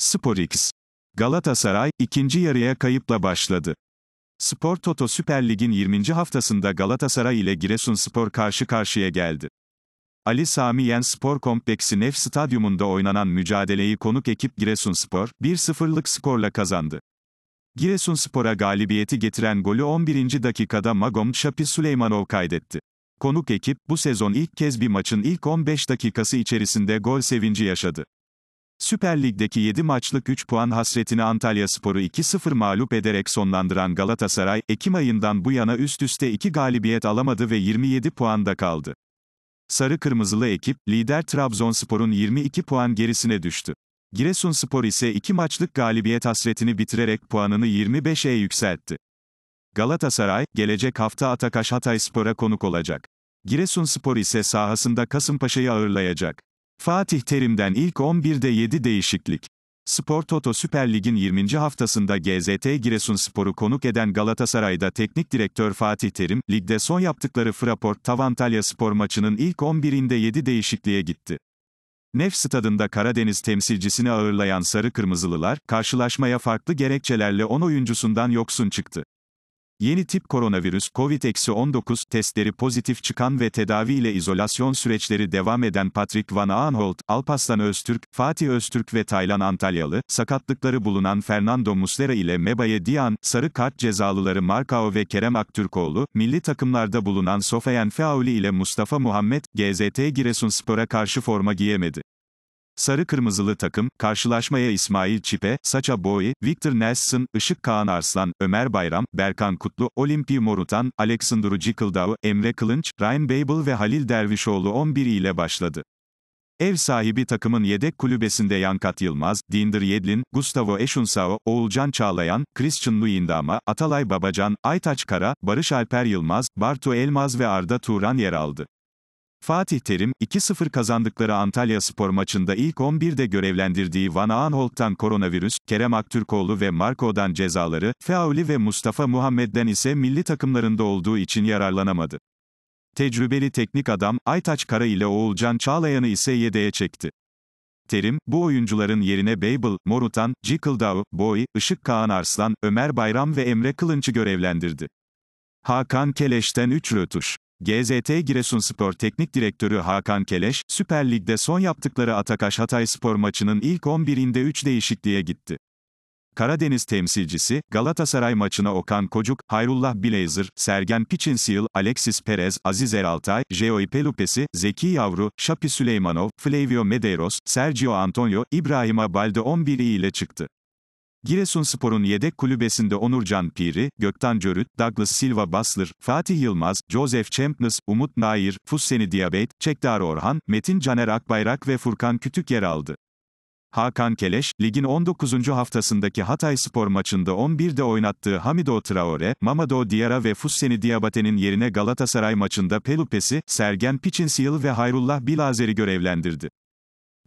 Sporix. Galatasaray, ikinci yarıya kayıpla başladı. Spor Toto Süper Lig'in 20. haftasında Galatasaray ile Giresunspor karşı karşıya geldi. Ali Sami Yen Spor Kompleksi Nef Stadyumunda oynanan mücadeleyi konuk ekip Giresunspor, 1-0'lık skorla kazandı. Giresunspor'a galibiyeti getiren golü 11. dakikada Magom Şapi Süleymanov kaydetti. Konuk ekip, bu sezon ilk kez bir maçın ilk 15 dakikası içerisinde gol sevinci yaşadı. Süper Lig'deki 7 maçlık 3 puan hasretini Antalya Sporu 2-0 mağlup ederek sonlandıran Galatasaray, Ekim ayından bu yana üst üste 2 galibiyet alamadı ve 27 puanda kaldı. Sarı Kırmızılı ekip, lider Trabzonspor'un 22 puan gerisine düştü. Giresunspor ise 2 maçlık galibiyet hasretini bitirerek puanını 25'e yükseltti. Galatasaray, gelecek hafta Atakaş Spor'a konuk olacak. Giresunspor ise sahasında Kasımpaşa'yı ağırlayacak. Fatih Terim'den ilk 11'de 7 değişiklik. Spor Toto Süper Lig'in 20. haftasında GZT Giresunspor'u konuk eden Galatasaray'da teknik direktör Fatih Terim, ligde son yaptıkları Fraport Tavantalya Spor maçının ilk 11'inde 7 değişikliğe gitti. Nef stadında Karadeniz temsilcisini ağırlayan Sarı Kırmızılılar, karşılaşmaya farklı gerekçelerle 10 oyuncusundan yoksun çıktı. Yeni tip koronavirüs COVID-19 testleri pozitif çıkan ve tedavi ile izolasyon süreçleri devam eden Patrick Van Aanholt, Alpaslan Öztürk, Fatih Öztürk ve Taylan Antalyalı, sakatlıkları bulunan Fernando Muslera ile Mebaye Dian, sarı kart cezalıları Markao ve Kerem Aktürkoğlu, milli takımlarda bulunan Sofyan Feauli ile Mustafa Muhammed, GZT Giresunspor'a karşı forma giyemedi. Sarı kırmızılı takım, karşılaşmaya İsmail Çipe, Saça Boy, Victor Nelson, Işık Kaan Arslan, Ömer Bayram, Berkan Kutlu, Olimpi Morutan, Aleksandru Cikıldav, Emre Kılınç, Ryan Babel ve Halil Dervişoğlu 11 ile başladı. Ev sahibi takımın yedek kulübesinde Yankat Yılmaz, Dinder Yedlin, Gustavo Eşunsao, Oğulcan Çağlayan, Christian Luyendama, Atalay Babacan, Aytaç Kara, Barış Alper Yılmaz, Bartu Elmaz ve Arda Turan yer aldı. Fatih Terim, 2-0 kazandıkları Antalya Spor maçında ilk 11'de görevlendirdiği Van Aanholt'tan koronavirüs, Kerem Aktürkoğlu ve Marco'dan cezaları, Feauli ve Mustafa Muhammed'den ise milli takımlarında olduğu için yararlanamadı. Tecrübeli teknik adam, Aytaç Kara ile Oğulcan Çağlayan'ı ise yedeğe çekti. Terim, bu oyuncuların yerine Babel, Morutan, Cikıldao, Boy, Işık Kağan Arslan, Ömer Bayram ve Emre Kılınç'ı görevlendirdi. Hakan Keleş'ten 3 rötuş. GZT Giresunspor Teknik Direktörü Hakan Keleş, Süper Lig'de son yaptıkları Atakaş spor maçının ilk 11'inde 3 değişikliğe gitti. Karadeniz temsilcisi, Galatasaray maçına Okan Kocuk, Hayrullah Blazer, Sergen Piçinsil, Alexis Perez, Aziz Eraltay, Joey Pelupesi, Zeki Yavru, Şapi Süleymanov, Flavio Medeiros, Sergio Antonio, İbrahim Balde 11'i ile çıktı. Giresunspor'un yedek kulübesinde Onurcan Piri, Göktan Cörüt, Douglas Silva Basler, Fatih Yılmaz, Joseph Champness, Umut Nair, Fusseni Diabet, Çekdar Orhan, Metin Caner Akbayrak ve Furkan Kütük yer aldı. Hakan Keleş, ligin 19. haftasındaki Hatay Spor maçında 11'de oynattığı Hamido Traore, Mamado Diara ve Fusseni Diabate'nin yerine Galatasaray maçında Pelupes'i, Sergen Piçinsil ve Hayrullah Bilazer'i görevlendirdi.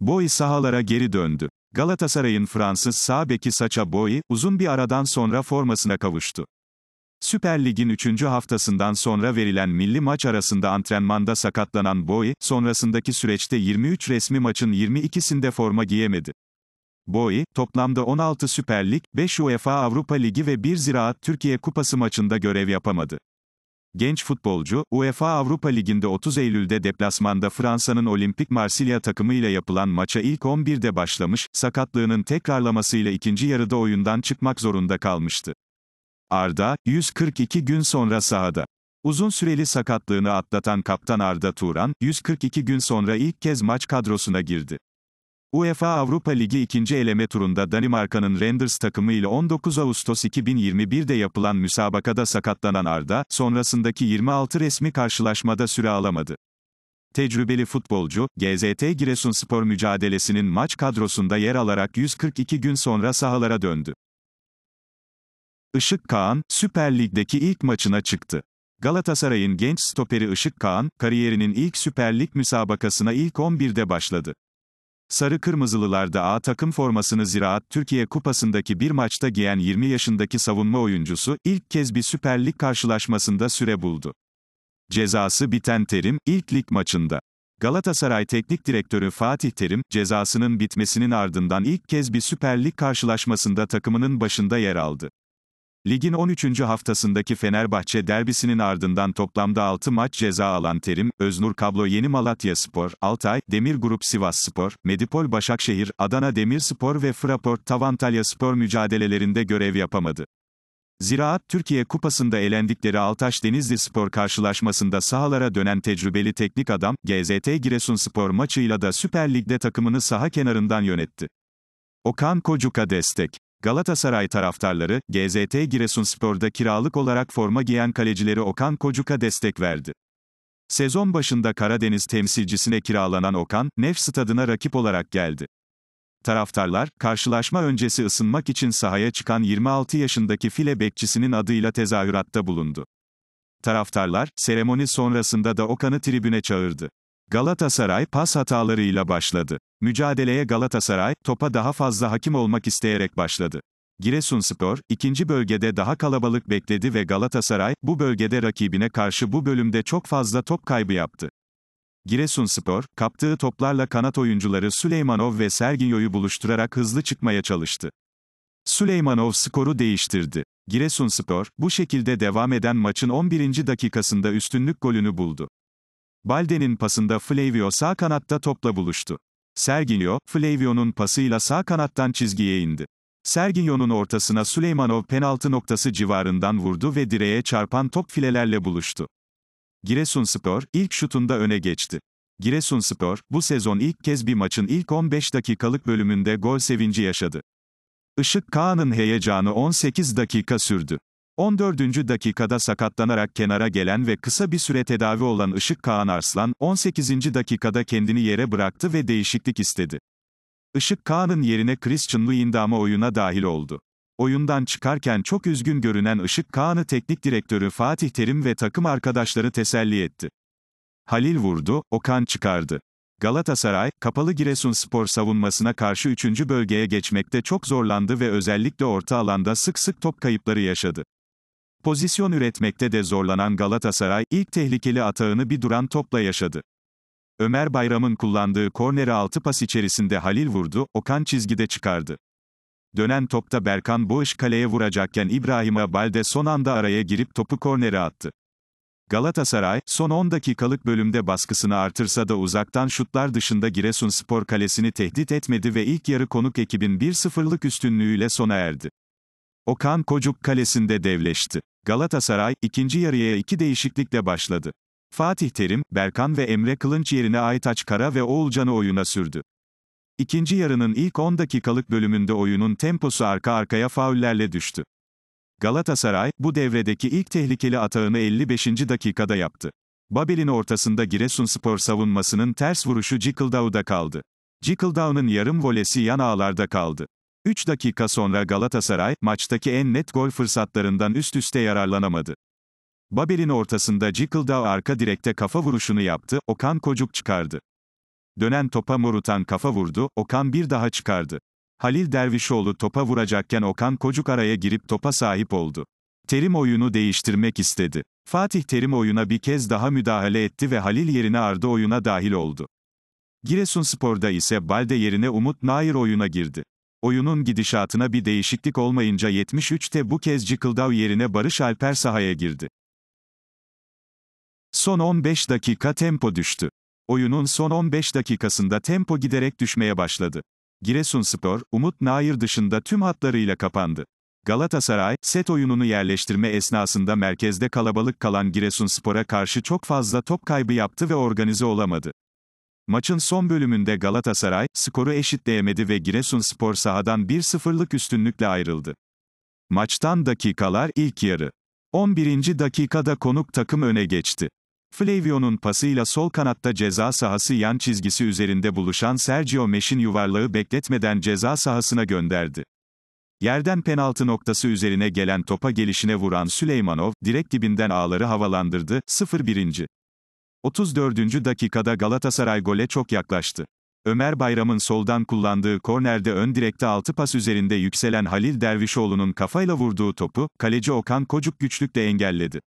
Boy sahalara geri döndü. Galatasaray'ın Fransız sağ beki Sacha Boey, uzun bir aradan sonra formasına kavuştu. Süper Lig'in 3. haftasından sonra verilen milli maç arasında antrenmanda sakatlanan Boy, sonrasındaki süreçte 23 resmi maçın 22'sinde forma giyemedi. Boy, toplamda 16 Süper Lig, 5 UEFA Avrupa Ligi ve 1 Ziraat Türkiye Kupası maçında görev yapamadı. Genç futbolcu, UEFA Avrupa Ligi'nde 30 Eylül'de deplasmanda Fransa'nın Olimpik Marsilya takımıyla yapılan maça ilk 11'de başlamış, sakatlığının tekrarlamasıyla ikinci yarıda oyundan çıkmak zorunda kalmıştı. Arda, 142 gün sonra sahada. Uzun süreli sakatlığını atlatan kaptan Arda Turan, 142 gün sonra ilk kez maç kadrosuna girdi. UEFA Avrupa Ligi ikinci eleme turunda Danimarka'nın Renders takımı ile 19 Ağustos 2021'de yapılan müsabakada sakatlanan Arda, sonrasındaki 26 resmi karşılaşmada süre alamadı. Tecrübeli futbolcu, GZT Giresunspor mücadelesinin maç kadrosunda yer alarak 142 gün sonra sahalara döndü. Işık Kaan, Süper Lig'deki ilk maçına çıktı. Galatasaray'ın genç stoperi Işık Kaan, kariyerinin ilk Süper Lig müsabakasına ilk 11'de başladı. Sarı Kırmızılılarda A takım formasını Ziraat Türkiye Kupası'ndaki bir maçta giyen 20 yaşındaki savunma oyuncusu, ilk kez bir Süper Lig karşılaşmasında süre buldu. Cezası biten Terim, ilk lig maçında. Galatasaray Teknik Direktörü Fatih Terim, cezasının bitmesinin ardından ilk kez bir Süper Lig karşılaşmasında takımının başında yer aldı. Ligin 13. haftasındaki Fenerbahçe derbisinin ardından toplamda 6 maç ceza alan Terim, Öznur Kablo Yeni Malatya Spor, Altay, Demir Grup Sivas Spor, Medipol Başakşehir, Adana Demirspor ve Fraport Tavantalya Spor mücadelelerinde görev yapamadı. Ziraat Türkiye Kupası'nda elendikleri Altaş Denizli Spor karşılaşmasında sahalara dönen tecrübeli teknik adam, GZT Giresunspor maçıyla da Süper Lig'de takımını saha kenarından yönetti. Okan Kocuka destek Galatasaray taraftarları, GZT Giresunspor'da kiralık olarak forma giyen kalecileri Okan Kocuk'a destek verdi. Sezon başında Karadeniz temsilcisine kiralanan Okan, Nef stadına rakip olarak geldi. Taraftarlar, karşılaşma öncesi ısınmak için sahaya çıkan 26 yaşındaki file bekçisinin adıyla tezahüratta bulundu. Taraftarlar, seremoni sonrasında da Okan'ı tribüne çağırdı. Galatasaray pas hatalarıyla başladı. Mücadeleye Galatasaray, topa daha fazla hakim olmak isteyerek başladı. Giresunspor, ikinci bölgede daha kalabalık bekledi ve Galatasaray, bu bölgede rakibine karşı bu bölümde çok fazla top kaybı yaptı. Giresunspor, kaptığı toplarla kanat oyuncuları Süleymanov ve Serginyo'yu buluşturarak hızlı çıkmaya çalıştı. Süleymanov skoru değiştirdi. Giresunspor, bu şekilde devam eden maçın 11. dakikasında üstünlük golünü buldu. Balde'nin pasında Flavio sağ kanatta topla buluştu. Sergio, Flavio'nun pasıyla sağ kanattan çizgiye indi. Sergio'nun ortasına Süleymanov penaltı noktası civarından vurdu ve direğe çarpan top filelerle buluştu. Giresunspor ilk şutunda öne geçti. Giresunspor bu sezon ilk kez bir maçın ilk 15 dakikalık bölümünde gol sevinci yaşadı. Işık Kaan'ın heyecanı 18 dakika sürdü. 14. dakikada sakatlanarak kenara gelen ve kısa bir süre tedavi olan Işık Kağan Arslan, 18. dakikada kendini yere bıraktı ve değişiklik istedi. Işık Kağan'ın yerine Christian Luyendama oyuna dahil oldu. Oyundan çıkarken çok üzgün görünen Işık Kağan'ı teknik direktörü Fatih Terim ve takım arkadaşları teselli etti. Halil vurdu, Okan çıkardı. Galatasaray, kapalı Giresun Spor savunmasına karşı 3. bölgeye geçmekte çok zorlandı ve özellikle orta alanda sık sık top kayıpları yaşadı. Pozisyon üretmekte de zorlanan Galatasaray, ilk tehlikeli atağını bir duran topla yaşadı. Ömer Bayram'ın kullandığı kornere altı pas içerisinde Halil vurdu, Okan çizgide çıkardı. Dönen topta Berkan Boğış kaleye vuracakken İbrahim Abalde son anda araya girip topu kornere attı. Galatasaray, son 10 dakikalık bölümde baskısını artırsa da uzaktan şutlar dışında Giresunspor kalesini tehdit etmedi ve ilk yarı konuk ekibin 1-0'lık üstünlüğüyle sona erdi. Okan Kocuk kalesinde devleşti. Galatasaray, ikinci yarıya iki değişiklikle başladı. Fatih Terim, Berkan ve Emre Kılınç yerine Aytaç Kara ve Oğulcan'ı oyuna sürdü. İkinci yarının ilk 10 dakikalık bölümünde oyunun temposu arka arkaya faullerle düştü. Galatasaray, bu devredeki ilk tehlikeli atağını 55. dakikada yaptı. Babel'in ortasında Giresunspor savunmasının ters vuruşu Cikıldau'da kaldı. Cikıldau'nun yarım volesi yan ağlarda kaldı. 3 dakika sonra Galatasaray, maçtaki en net gol fırsatlarından üst üste yararlanamadı. Babel'in ortasında Cikildao arka direkte kafa vuruşunu yaptı, Okan Kocuk çıkardı. Dönen topa Morutan kafa vurdu, Okan bir daha çıkardı. Halil Dervişoğlu topa vuracakken Okan Kocuk araya girip topa sahip oldu. Terim oyunu değiştirmek istedi. Fatih Terim oyuna bir kez daha müdahale etti ve Halil yerine Arda oyuna dahil oldu. Giresunspor'da ise Balde yerine Umut Nair oyuna girdi. Oyunun gidişatına bir değişiklik olmayınca 73'te bu kez Cikıldav yerine Barış Alper sahaya girdi. Son 15 dakika tempo düştü. Oyunun son 15 dakikasında tempo giderek düşmeye başladı. Giresunspor, Umut Nair dışında tüm hatlarıyla kapandı. Galatasaray, set oyununu yerleştirme esnasında merkezde kalabalık kalan Giresunspor'a karşı çok fazla top kaybı yaptı ve organize olamadı. Maçın son bölümünde Galatasaray, skoru eşitleyemedi ve Giresunspor sahadan 1-0'lık üstünlükle ayrıldı. Maçtan dakikalar ilk yarı. 11. dakikada konuk takım öne geçti. Flavio'nun pasıyla sol kanatta ceza sahası yan çizgisi üzerinde buluşan Sergio Meş'in yuvarlağı bekletmeden ceza sahasına gönderdi. Yerden penaltı noktası üzerine gelen topa gelişine vuran Süleymanov, direkt dibinden ağları havalandırdı, 0-1. 34. dakikada Galatasaray gole çok yaklaştı. Ömer Bayram'ın soldan kullandığı kornerde ön direkte 6 pas üzerinde yükselen Halil Dervişoğlu'nun kafayla vurduğu topu, kaleci Okan Kocuk güçlükle engelledi.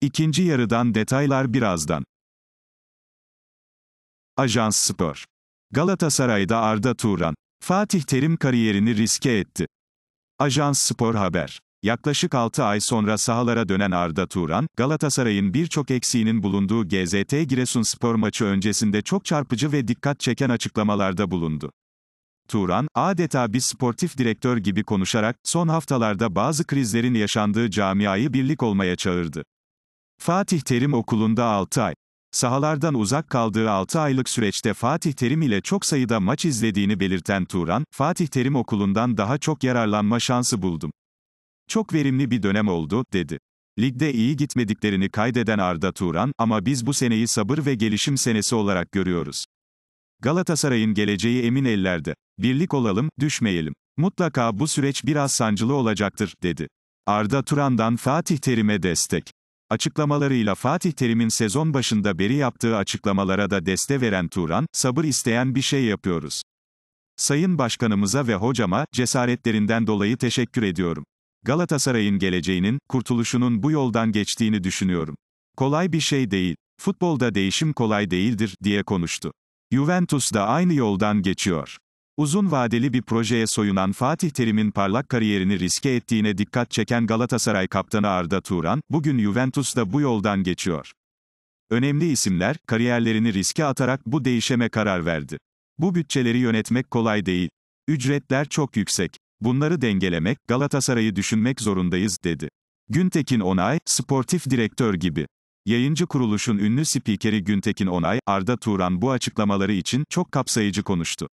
İkinci yarıdan detaylar birazdan. Ajans Spor. Galatasaray'da Arda Turan. Fatih Terim kariyerini riske etti. Ajans Spor Haber. Yaklaşık 6 ay sonra sahalara dönen Arda Turan, Galatasaray'ın birçok eksiğinin bulunduğu GZT Giresunspor maçı öncesinde çok çarpıcı ve dikkat çeken açıklamalarda bulundu. Turan, adeta bir sportif direktör gibi konuşarak, son haftalarda bazı krizlerin yaşandığı camiayı birlik olmaya çağırdı. Fatih Terim okulunda 6 ay. Sahalardan uzak kaldığı 6 aylık süreçte Fatih Terim ile çok sayıda maç izlediğini belirten Turan, Fatih Terim okulundan daha çok yararlanma şansı buldum. Çok verimli bir dönem oldu, dedi. Ligde iyi gitmediklerini kaydeden Arda Turan ama biz bu seneyi sabır ve gelişim senesi olarak görüyoruz. Galatasaray'ın geleceği emin ellerde. Birlik olalım, düşmeyelim. Mutlaka bu süreç biraz sancılı olacaktır, dedi. Arda Turan'dan Fatih Terim'e destek. Açıklamalarıyla Fatih Terim'in sezon başında beri yaptığı açıklamalara da deste veren Turan, sabır isteyen bir şey yapıyoruz. Sayın Başkanımıza ve hocama, cesaretlerinden dolayı teşekkür ediyorum. Galatasaray'ın geleceğinin, kurtuluşunun bu yoldan geçtiğini düşünüyorum. Kolay bir şey değil. Futbolda değişim kolay değildir, diye konuştu. Juventus da aynı yoldan geçiyor. Uzun vadeli bir projeye soyunan Fatih Terim'in parlak kariyerini riske ettiğine dikkat çeken Galatasaray kaptanı Arda Turan, bugün Juventus da bu yoldan geçiyor. Önemli isimler, kariyerlerini riske atarak bu değişeme karar verdi. Bu bütçeleri yönetmek kolay değil. Ücretler çok yüksek. Bunları dengelemek, Galatasaray'ı düşünmek zorundayız, dedi. Güntekin Onay, sportif direktör gibi. Yayıncı kuruluşun ünlü spikeri Güntekin Onay, Arda Turan bu açıklamaları için çok kapsayıcı konuştu.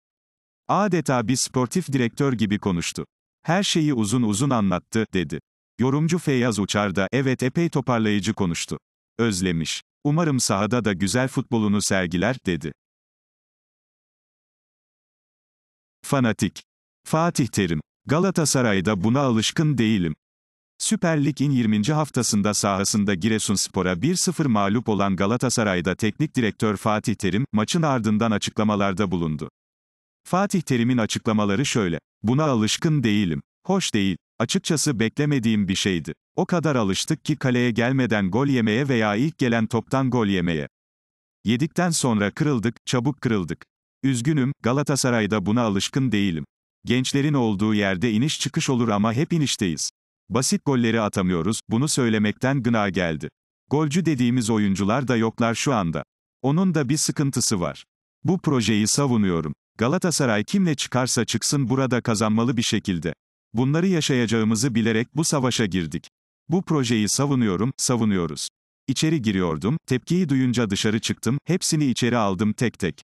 Adeta bir sportif direktör gibi konuştu. Her şeyi uzun uzun anlattı, dedi. Yorumcu Feyyaz Uçar da, evet epey toparlayıcı konuştu. Özlemiş. Umarım sahada da güzel futbolunu sergiler, dedi. Fanatik. Fatih Terim Galatasaray'da buna alışkın değilim. Süper Lig'in 20. haftasında sahasında Giresunspor'a 1-0 mağlup olan Galatasaray'da teknik direktör Fatih Terim, maçın ardından açıklamalarda bulundu. Fatih Terim'in açıklamaları şöyle. Buna alışkın değilim. Hoş değil. Açıkçası beklemediğim bir şeydi. O kadar alıştık ki kaleye gelmeden gol yemeye veya ilk gelen toptan gol yemeye. Yedikten sonra kırıldık, çabuk kırıldık. Üzgünüm, Galatasaray'da buna alışkın değilim. Gençlerin olduğu yerde iniş çıkış olur ama hep inişteyiz. Basit golleri atamıyoruz, bunu söylemekten gına geldi. Golcü dediğimiz oyuncular da yoklar şu anda. Onun da bir sıkıntısı var. Bu projeyi savunuyorum. Galatasaray kimle çıkarsa çıksın burada kazanmalı bir şekilde. Bunları yaşayacağımızı bilerek bu savaşa girdik. Bu projeyi savunuyorum, savunuyoruz. İçeri giriyordum, tepkiyi duyunca dışarı çıktım, hepsini içeri aldım tek tek.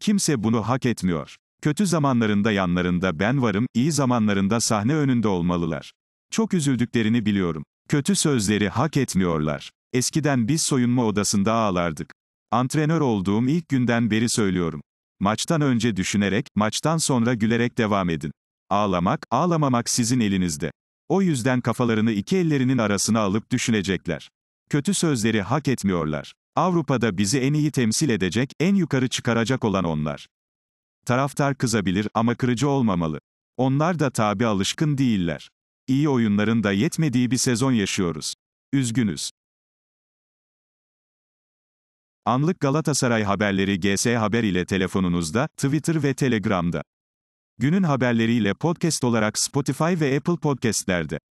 Kimse bunu hak etmiyor. Kötü zamanlarında yanlarında ben varım, iyi zamanlarında sahne önünde olmalılar. Çok üzüldüklerini biliyorum. Kötü sözleri hak etmiyorlar. Eskiden biz soyunma odasında ağlardık. Antrenör olduğum ilk günden beri söylüyorum. Maçtan önce düşünerek, maçtan sonra gülerek devam edin. Ağlamak, ağlamamak sizin elinizde. O yüzden kafalarını iki ellerinin arasına alıp düşünecekler. Kötü sözleri hak etmiyorlar. Avrupa'da bizi en iyi temsil edecek, en yukarı çıkaracak olan onlar. Taraftar kızabilir ama kırıcı olmamalı. Onlar da tabi alışkın değiller. İyi oyunların da yetmediği bir sezon yaşıyoruz. Üzgünüz. Anlık Galatasaray haberleri GS Haber ile telefonunuzda, Twitter ve Telegram'da. Günün haberleriyle podcast olarak Spotify ve Apple Podcast'lerde.